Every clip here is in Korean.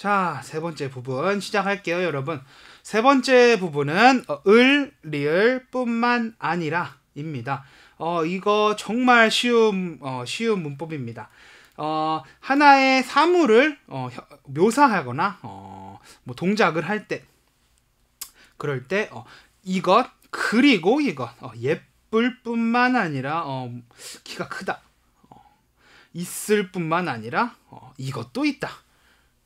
자, 세 번째 부분 시작할게요, 여러분. 세 번째 부분은 어, 을, 리을 뿐만 아니라 입니다. 어, 이거 정말 쉬운, 어, 쉬운 문법입니다. 어, 하나의 사물을 어, 묘사하거나 어, 뭐 동작을 할 때, 그럴 때 어, 이것 그리고 이것 어, 예쁠 뿐만 아니라 어, 키가 크다. 어, 있을 뿐만 아니라 어, 이것도 있다.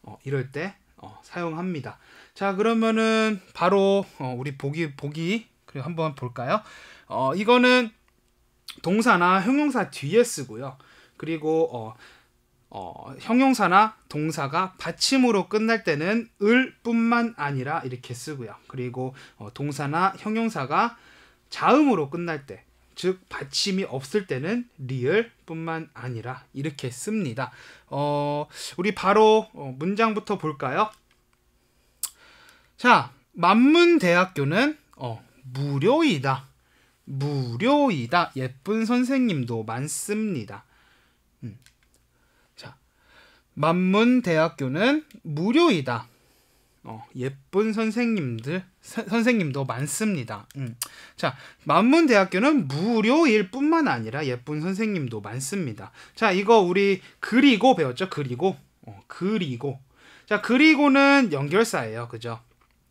어, 이럴 때 어, 사용합니다. 자 그러면은 바로 어, 우리 보기 보기 그리고 한번 볼까요? 어, 이거는 동사나 형용사 뒤에 쓰고요. 그리고 어, 어, 형용사나 동사가 받침으로 끝날 때는 을뿐만 아니라 이렇게 쓰고요. 그리고 어, 동사나 형용사가 자음으로 끝날 때즉 받침이 없을 때는 리을뿐만 아니라 이렇게 씁니다. 어, 우리 바로 어, 문장부터 볼까요? 자, 만문대학교는 어, 무료이다. 무료이다. 예쁜 선생님도 많습니다. 음. 자, 만문대학교는 무료이다. 어, 예쁜 선생님들 사, 선생님도 많습니다. 음. 자 만문대학교는 무료일 뿐만 아니라 예쁜 선생님도 많습니다. 자 이거 우리 그리고 배웠죠? 그리고 어, 그리고 자 그리고는 연결사예요, 그죠?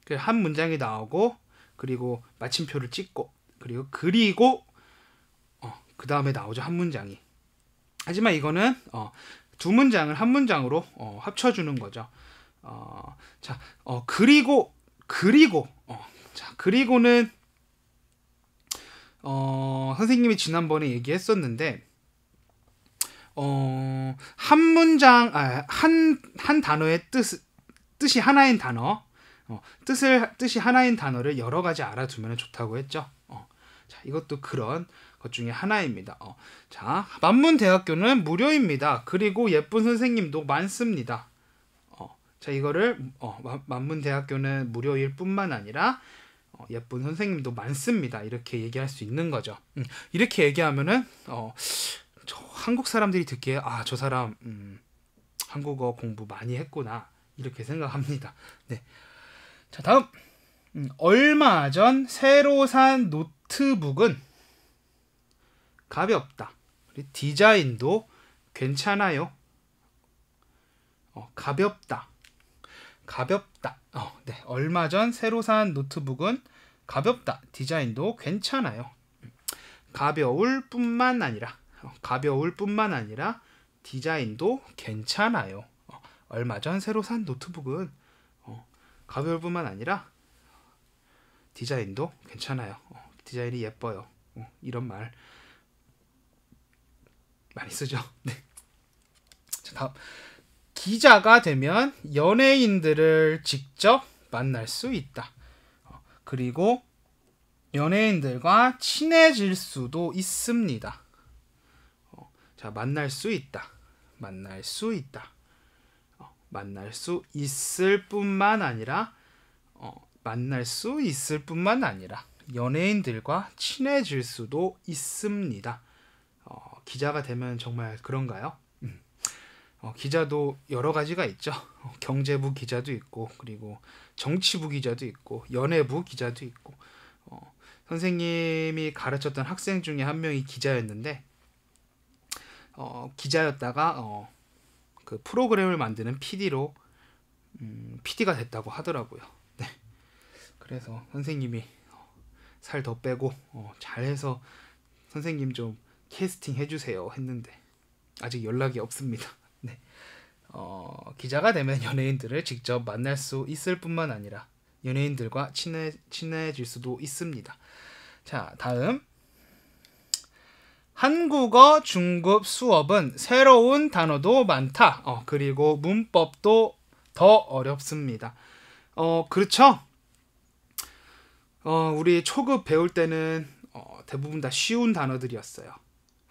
그 한 문장이 나오고 그리고 마침표를 찍고 그리고 그리고 어, 그 다음에 나오죠 한 문장이. 하지만 이거는 어, 두 문장을 한 문장으로 어, 합쳐주는 거죠. 어, 자, 어, 그리고 그리고 어, 자, 그리고는 어, 선생님이 지난번에 얘기했었는데 어, 한 문장 아, 한, 한 단어의 뜻 뜻이 하나인 단어 어, 뜻을 뜻이 하나인 단어를 여러 가지 알아두면 좋다고 했죠. 어, 자, 이것도 그런 것 중에 하나입니다. 어, 자, 만문대학교는 무료입니다. 그리고 예쁜 선생님도 많습니다. 자 이거를 어, 만문대학교는 무료일 뿐만 아니라 어, 예쁜 선생님도 많습니다. 이렇게 얘기할 수 있는 거죠. 음, 이렇게 얘기하면은 어, 저 한국 사람들이 듣기에 아저 사람 음, 한국어 공부 많이 했구나 이렇게 생각합니다. 네. 자 다음 음, 얼마 전 새로 산 노트북은 가볍다. 디자인도 괜찮아요. 어, 가볍다. 가볍다. 어, 네. 얼마 전 새로 산 노트북은 가볍다. 디자인도 괜찮아요. 가벼울 뿐만 아니라 어, 가벼울 뿐만 아니라 디자인도 괜찮아요. 어, 얼마 전 새로 산 노트북은 어, 가벼울 뿐만 아니라 디자인도 괜찮아요. 어, 디자인이 예뻐요. 어, 이런 말 많이 쓰죠. 네. 자, 다음. 기자가 되면 연예인들을 직접 만날 수 있다. 어, 그리고 연예인들과 친해질 수도 있습니다. 어, 자, 만날 수 있다. 만날 수 있다. 어, 만날 수 있을 뿐만 아니라 어, 만날 수 있을 뿐만 아니라 연예인들과 친해질 수도 있습니다. 어, 기자가 되면 정말 그런가요? 어, 기자도 여러 가지가 있죠. 경제부 기자도 있고 그리고 정치부 기자도 있고 연예부 기자도 있고 어, 선생님이 가르쳤던 학생 중에 한 명이 기자였는데 어, 기자였다가 어, 그 프로그램을 만드는 PD로 음, PD가 됐다고 하더라고요. 네. 그래서 선생님이 어, 살더 빼고 어, 잘해서 선생님 좀 캐스팅 해주세요 했는데 아직 연락이 없습니다. 네. 어, 기자가 되면 연예인들을 직접 만날 수 있을 뿐만 아니라 연예인들과 친해, 친해질 수도 있습니다. 자, 다음. 한국어 중급 수업은 새로운 단어도 많다. 어, 그리고 문법도 더 어렵습니다. 어, 그렇죠? 어, 우리 초급 배울 때는 어, 대부분 다 쉬운 단어들이었어요.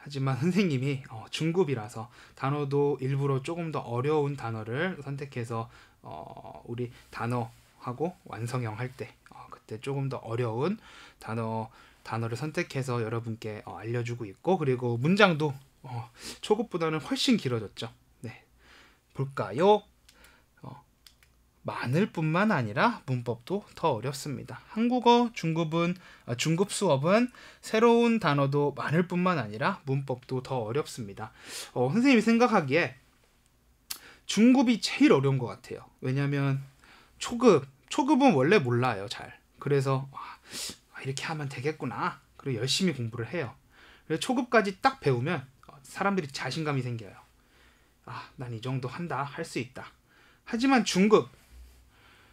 하지만 선생님이 어, 중급이라서 단어도 일부러 조금 더 어려운 단어를 선택해서 어, 우리 단어하고 완성형 할때 어, 그때 조금 더 어려운 단어 단어를 선택해서 여러분께 어, 알려주고 있고 그리고 문장도 어, 초급보다는 훨씬 길어졌죠. 네, 볼까요? 많을 뿐만 아니라 문법도 더 어렵습니다. 한국어, 중급은 아, 중급 수업은 새로운 단어도 많을 뿐만 아니라 문법도 더 어렵습니다. 어, 선생님이 생각하기에 중급이 제일 어려운 것 같아요. 왜냐하면 초급, 초급은 원래 몰라요, 잘. 그래서 아, 이렇게 하면 되겠구나. 그리고 열심히 공부를 해요. 그래서 초급까지 딱 배우면 어, 사람들이 자신감이 생겨요. 아, 난 이 정도 한다, 할 수 있다. 하지만 중급,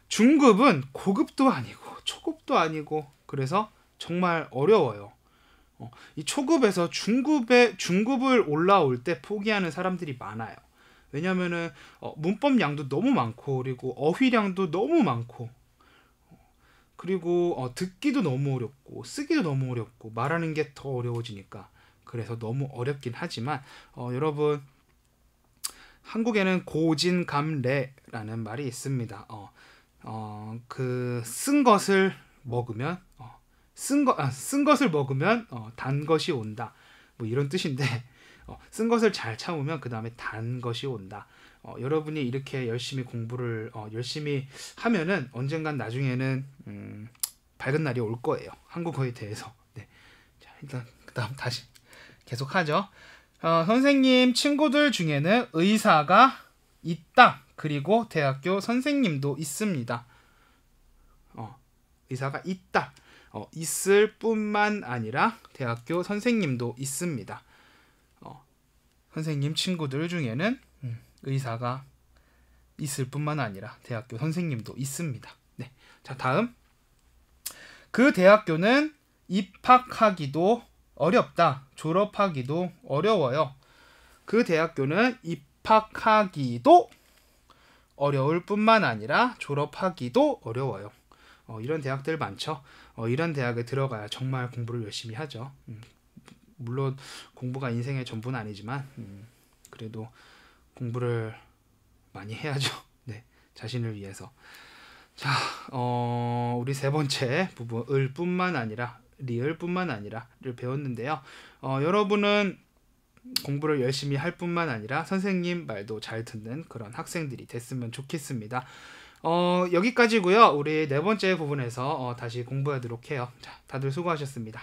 중급은 고급도 아니고 초급도 아니고 그래서 정말 어려워요. 어, 이 초급에서 중급에 중급을 올라올 때 포기하는 사람들이 많아요. 왜냐면은 어, 문법 양도 너무 많고 그리고 어휘량도 너무 많고 어, 그리고 어, 듣기도 너무 어렵고 쓰기도 너무 어렵고 말하는 게 더 어려워지니까 그래서 너무 어렵긴 하지만 어, 여러분 한국에는 고진감래라는 말이 있습니다. 어, 어, 그 쓴 것을 먹으면 어, 쓴것쓴 아, 쓴 것을 먹으면 어, 단 것이 온다. 뭐 이런 뜻인데 어, 쓴 것을 잘 참으면 그 다음에 단 것이 온다. 어, 여러분이 이렇게 열심히 공부를 어, 열심히 하면은 언젠간 나중에는 음, 밝은 날이 올 거예요. 한국어에 대해서. 네. 자 일단 그다음 다시 계속하죠. 어, 선생님 친구들 중에는 의사가 있다. 그리고 대학교 선생님도 있습니다. 어, 의사가 있다. 어, 있을 뿐만 아니라 대학교 선생님도 있습니다. 어, 선생님 친구들 중에는 음, 의사가 있을 뿐만 아니라 대학교 선생님도 있습니다. 네. 자, 다음. 그 대학교는 입학하기도 어렵다. 졸업하기도 어려워요. 그 대학교는 입학하기도 어려울 뿐만 아니라 졸업하기도 어려워요. 어, 이런 대학들 많죠. 어, 이런 대학에 들어가야 정말 공부를 열심히 하죠. 음, 물론 공부가 인생의 전부는 아니지만 음, 그래도 공부를 많이 해야죠. 네, 자신을 위해서. 자, 어, 우리 세 번째 부분 을뿐만 아니라 리을뿐만 아니라를 배웠는데요. 어, 여러분은 공부를 열심히 할 뿐만 아니라 선생님 말도 잘 듣는 그런 학생들이 됐으면 좋겠습니다. 어, 여기까지고요. 우리 네 번째 부분에서 어, 다시 공부하도록 해요. 자, 다들 수고하셨습니다.